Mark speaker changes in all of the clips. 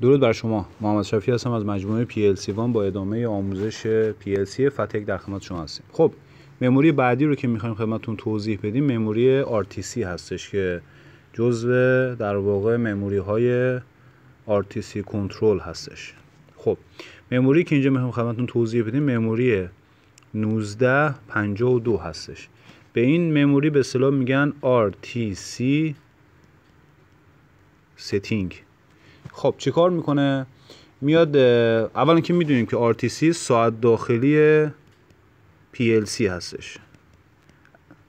Speaker 1: درود بر شما محمد شفی هستم از مجموعه PLC وان با ادامه آموزش PLC فتک در خدمت شما هستیم خب مموری بعدی رو که میخوایم خدمتتون توضیح بدیم مموری RTC هستش که جزو در واقع مموری های RTC کنترل هستش خب مموری که اینجا میخوام خدمتتون توضیح بدیم مموری 1952 هستش به این مموری به اصطلاح میگن RTC setting خب چیکار میکنه میاد اولا که میدونیم که RTC ساعت داخلی PLC هستش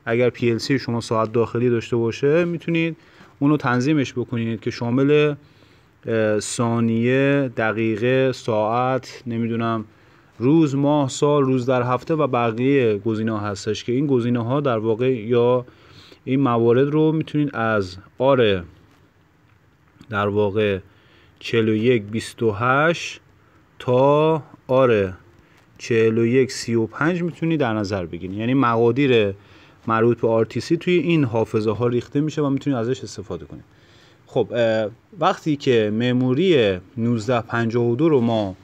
Speaker 1: اگر PLC شما ساعت داخلی داشته باشه میتونید اونو تنظیمش بکنید که شامل ثانیه دقیقه ساعت نمیدونم روز ماه سال روز در هفته و بقیه گزینه هستش که این گزینه ها در واقع یا این موارد رو میتونید از آره در واقع 41 28 تا آره 4135 میتونی در نظر بگیری یعنی مقادیر مربوط به RTC توی این حافظه ها ریخته میشه و میتونی ازش استفاده کنی خب وقتی که مموری 1952 رو ما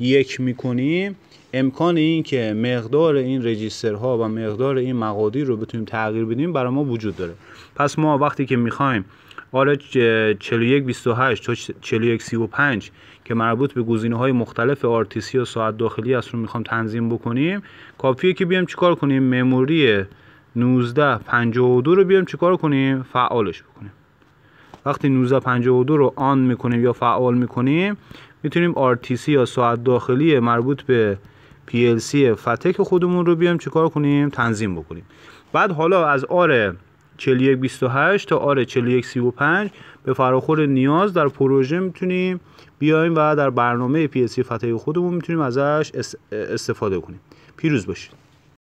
Speaker 1: یک میکنیم امکان این که مقدار این رجیسترها و مقدار این مقادیر رو بتونیم تغییر بدیم برای ما وجود داره پس ما وقتی که میخوایم آره 4128 تا 4135 که مربوط به گزینه های مختلف آرتیسی و ساعت داخلی است رو میخوام تنظیم بکنیم کافیه که بیام چیکار کنیم مموری 1952 رو بیام چیکار کنیم فعالش بکنیم وقتی 1952 رو آن میکنیم یا فعال میکنیم میتونیم RTC یا ساعت داخلی مربوط به PLC فتک خودمون رو بیام چیکار کنیم تنظیم بکنیم بعد حالا از آر 4128 تا آر 4135 به فراخور نیاز در پروژه میتونیم بیایم و در برنامه PLC فتک خودمون میتونیم ازش استفاده کنیم پیروز باشید